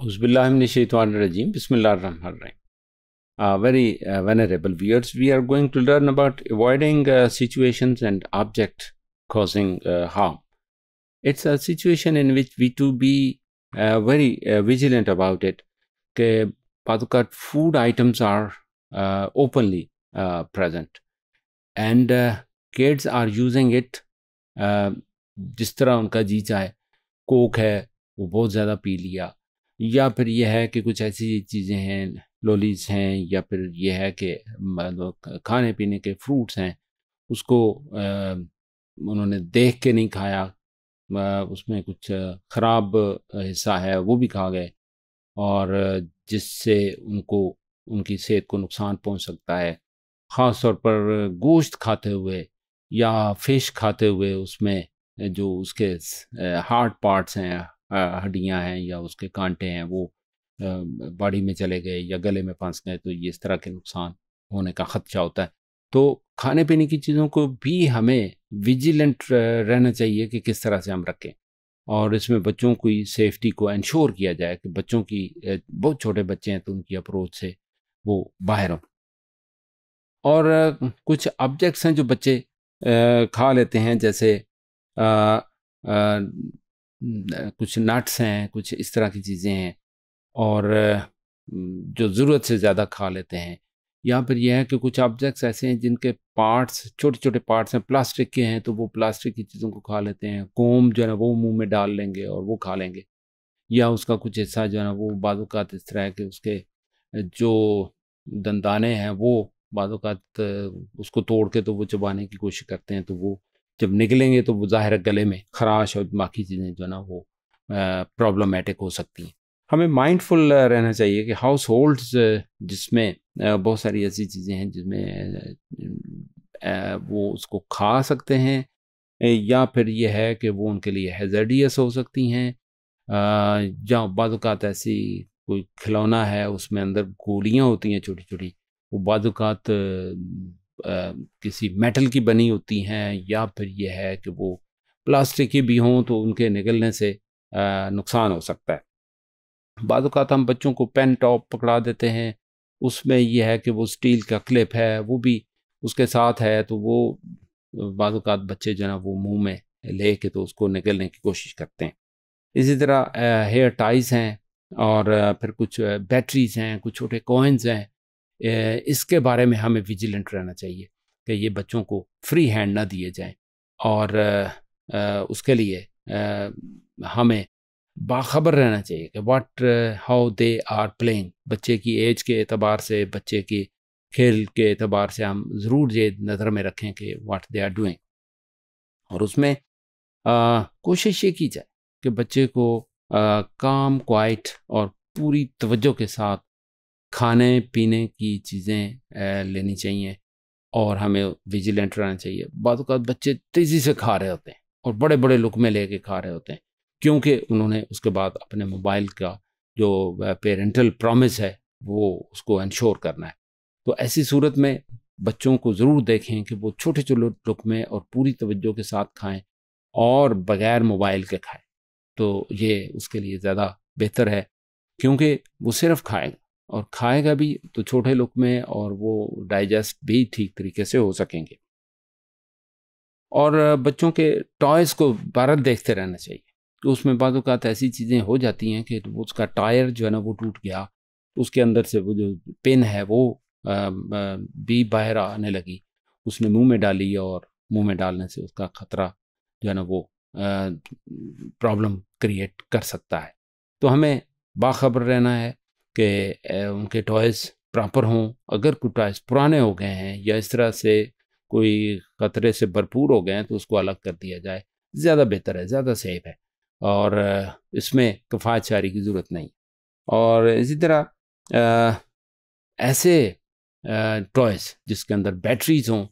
उजबिल्लाजीम बिस्मिल्लाम very venerable viewers we are going to learn about avoiding situation and object causing harm it's situation in which we to be very vigilant about it के पाकर food items are openly present and kids are using it जिस तरह उनका जी चाहे Coke है वो बहुत ज़्यादा पी लिया या फिर यह है कि कुछ ऐसी चीज़ें हैं लोलीज हैं या फिर यह है कि मतलब खाने पीने के फ्रूट्स हैं उसको उन्होंने देख के नहीं खाया उसमें कुछ ख़राब हिस्सा है वो भी खा गए और जिससे उनको उनकी सेहत को नुकसान पहुंच सकता है ख़ास तौर पर गोश्त खाते हुए या फिश खाते हुए उसमें जो उसके हार्ड पार्ट्स हैं हड्डियाँ हैं या उसके कांटे हैं वो बॉडी में चले गए या गले में फंस गए तो ये इस तरह के नुकसान होने का ख़दशा होता है तो खाने पीने की चीज़ों को भी हमें विजिलेंट रहना चाहिए कि किस तरह से हम रखें और इसमें बच्चों की सेफ्टी को इंश्योर किया जाए कि बच्चों की बहुत छोटे बच्चे हैं तो उनकी अप्रोच से वो बाहर हों और कुछ ऑब्जेक्ट्स हैं जो बच्चे खा लेते हैं जैसे कुछ नट्स हैं कुछ इस तरह की चीज़ें हैं और जो ज़रूरत से ज़्यादा खा लेते हैं यहाँ पर यह है कि कुछ ऑब्जेक्ट्स ऐसे हैं जिनके पार्ट्स छोटे छोटे पार्ट्स हैं प्लास्टिक के हैं तो वो प्लास्टिक की चीज़ों को खा लेते हैं कोम जो है ना वो मुंह में डाल लेंगे और वो खा लेंगे या उसका कुछ हिस्सा जो है ना वो बाद इस तरह है कि उसके जो दंदाने हैं वो बाद उसको तोड़ के तो वो चबाने की कोशिश करते हैं तो वो जब निकलेंगे तो वो ज़ाहिर गले में खराश और बाकी चीज़ें जो है ना वो प्रॉब्लमेटिक हो सकती हैं हमें माइंडफुल रहना चाहिए कि हाउस होल्ड जिसमें बहुत सारी ऐसी चीज़ें हैं जिसमें वो उसको खा सकते हैं या फिर यह है कि वो उनके लिए हेजर्डियस हो सकती हैं या बाद ऐसी कोई खिलौना है उसमें अंदर गोलियां होती हैं छोटी छोटी वो बाद किसी मेटल की बनी होती हैं या फिर यह है कि वो प्लास्टिक की भी हों तो उनके निकलने से नुकसान हो सकता है बाद हम बच्चों को पेन टॉप पकड़ा देते हैं उसमें यह है कि वो स्टील का क्लिप है वो भी उसके साथ है तो वो बाद बच्चे जो है वो मुंह में ले के तो उसको निकलने की कोशिश करते हैं इसी तरह हेयर टाइज हैं और फिर कुछ बैटरीज हैं कुछ छोटे कॉइन्स हैं इसके बारे में हमें विजिलेंट रहना चाहिए कि ये बच्चों को फ्री हैंड ना दिए जाएं और उसके लिए हमें बाखबर रहना चाहिए कि what how they are playing बच्चे की एज के एतबार से बच्चे की खेल के अतबार से हम ज़रूर ये नज़र में रखें कि वाट दे आर डूइंग और उसमें कोशिश ये की जाए कि बच्चे को आ, काम क्वाइट और पूरी तवज्जो के साथ खाने पीने की चीज़ें लेनी चाहिए और हमें विजिलेंट रहना चाहिए बाद बच्चे तेज़ी से खा रहे होते हैं और बड़े बड़े में लेके खा रहे होते हैं क्योंकि उन्होंने उसके बाद अपने मोबाइल का जो पेरेंटल प्रॉमिस है वो उसको इंश्योर करना है तो ऐसी सूरत में बच्चों को ज़रूर देखें कि वो छोटे छोटे में और पूरी तवज्जो के साथ खाएं और बग़ैर मोबाइल के खाएं तो ये उसके लिए ज़्यादा बेहतर है क्योंकि वो सिर्फ खाएगा और खाएगा भी तो छोटे लुक में और वो डाइजेस्ट भी ठीक तरीके से हो सकेंगे और बच्चों के टॉयज़ को भारत देखते रहना चाहिए तो उसमें बाद तो ऐसी चीज़ें हो जाती हैं कि तो उसका टायर जो है ना वो टूट गया उसके अंदर से वो जो पिन है वो भी बाहर आने लगी उसने मुंह में डाली और मुंह में डालने से उसका ख़तरा जो है ना वो प्रॉब्लम क्रिएट कर सकता है तो हमें बाखबर रहना है कि उनके टॉयज़ प्रॉपर हों अगर कोई टॉयज़ पुराने हो गए हैं या इस तरह से कोई ख़तरे से भरपूर हो गए हैं तो उसको अलग कर दिया जाए ज़्यादा बेहतर है ज़्यादा सेफ है और इसमें कफात शारी की ज़रूरत नहीं और इसी तरह आ, ऐसे टॉयज़ जिसके अंदर बैटरीज हों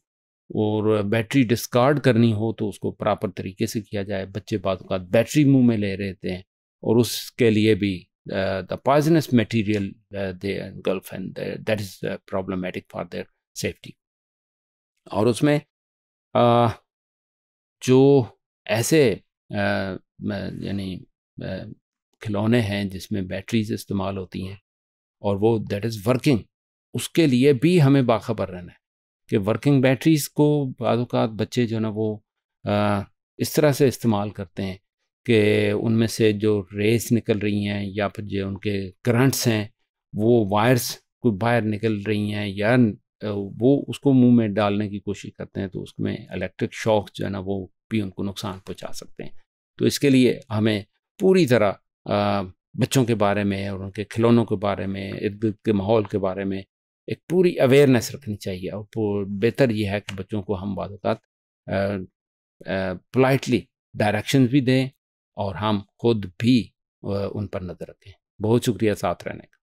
और बैटरी डिस्कार्ड करनी हो तो उसको प्रॉपर तरीके से किया जाए बच्चे बाद बैटरी मुंह में ले रहते हैं और उसके लिए भी the poisonous material they engulf and that is problematic for their safety और उसमें आ, जो ऐसे यानी खिलौने हैं जिसमें बैटरीज इस्तेमाल होती हैं और वो दैट इज़ वर्किंग उसके लिए भी हमें बाखबर रहना है कि वर्किंग बैटरीज को बाद बच्चे जो ना वो आ, इस तरह से इस्तेमाल करते हैं कि उनमें से जो रेस निकल रही हैं या फिर जो उनके करंट्स हैं वो वायर्स कोई बाहर निकल रही हैं या वो उसको मुंह में डालने की कोशिश करते हैं तो उसमें इलेक्ट्रिक शॉक जो है ना वो भी उनको नुकसान पहुंचा सकते हैं तो इसके लिए हमें पूरी तरह बच्चों के बारे में और उनके खिलौनों के बारे में इर्द के माहौल के बारे में एक पूरी अवेयरनेस रखनी चाहिए और बेहतर यह है कि बच्चों को हम बात पोलाइटली डायरेक्शंस भी दें और हम खुद भी उन पर नज़र रखें बहुत शुक्रिया साथ रहने का